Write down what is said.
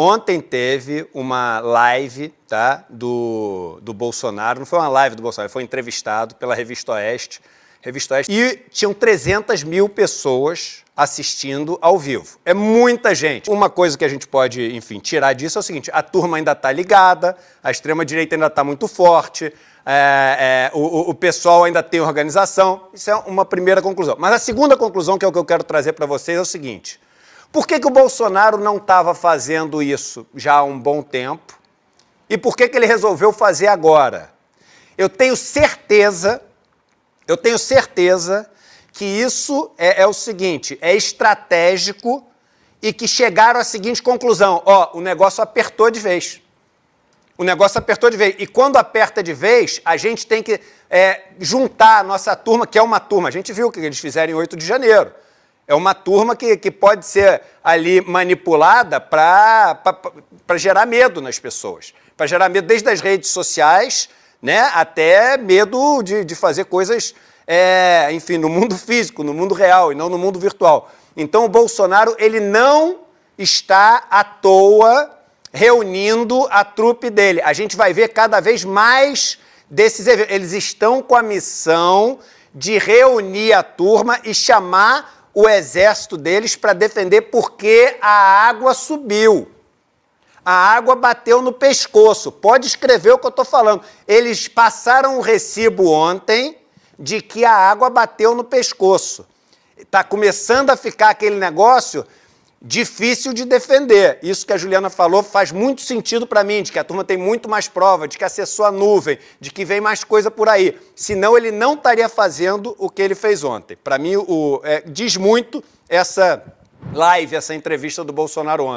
Ontem teve uma live tá, do, do Bolsonaro, não foi uma live do Bolsonaro, foi entrevistado pela Revista Oeste, Revista Oeste, e tinham 300 mil pessoas assistindo ao vivo. É muita gente. Uma coisa que a gente pode, enfim, tirar disso é o seguinte: a turma ainda está ligada, a extrema-direita ainda está muito forte, é, é, o, o, pessoal ainda tem organização. Isso é uma primeira conclusão. Mas a segunda conclusão, que é o que eu quero trazer para vocês, é o seguinte. Por que, que o Bolsonaro não estava fazendo isso já há um bom tempo? E por que, que ele resolveu fazer agora? Eu tenho certeza, eu tenho certeza que isso é, é o seguinte: é estratégico e que chegaram à seguinte conclusão: ó, o negócio apertou de vez. O negócio apertou de vez. E quando aperta de vez, a gente tem que é, juntar a nossa turma, que é uma turma. A gente viu o que eles fizeram em 8 de janeiro. É uma turma que, que pode ser ali manipulada para gerar medo nas pessoas. Para gerar medo desde as redes sociais né, até medo de, de fazer coisas, é, enfim, no mundo físico, no mundo real e não no mundo virtual. Então o Bolsonaro ele não está à toa reunindo a trupe dele. A gente vai ver cada vez mais desses eventos. Eles estão com a missão de reunir a turma e chamar o exército deles para defender porque a água subiu. A água bateu no pescoço. Pode escrever o que eu estou falando. Eles passaram o recibo ontem de que a água bateu no pescoço. Está começando a ficar aquele negócio difícil de defender. Isso que a Juliana falou faz muito sentido para mim, de que a turma tem muito mais prova, de que acessou é a nuvem, de que vem mais coisa por aí. Senão ele não estaria fazendo o que ele fez ontem. Para mim, o, é, diz muito essa live, essa entrevista do Bolsonaro ontem.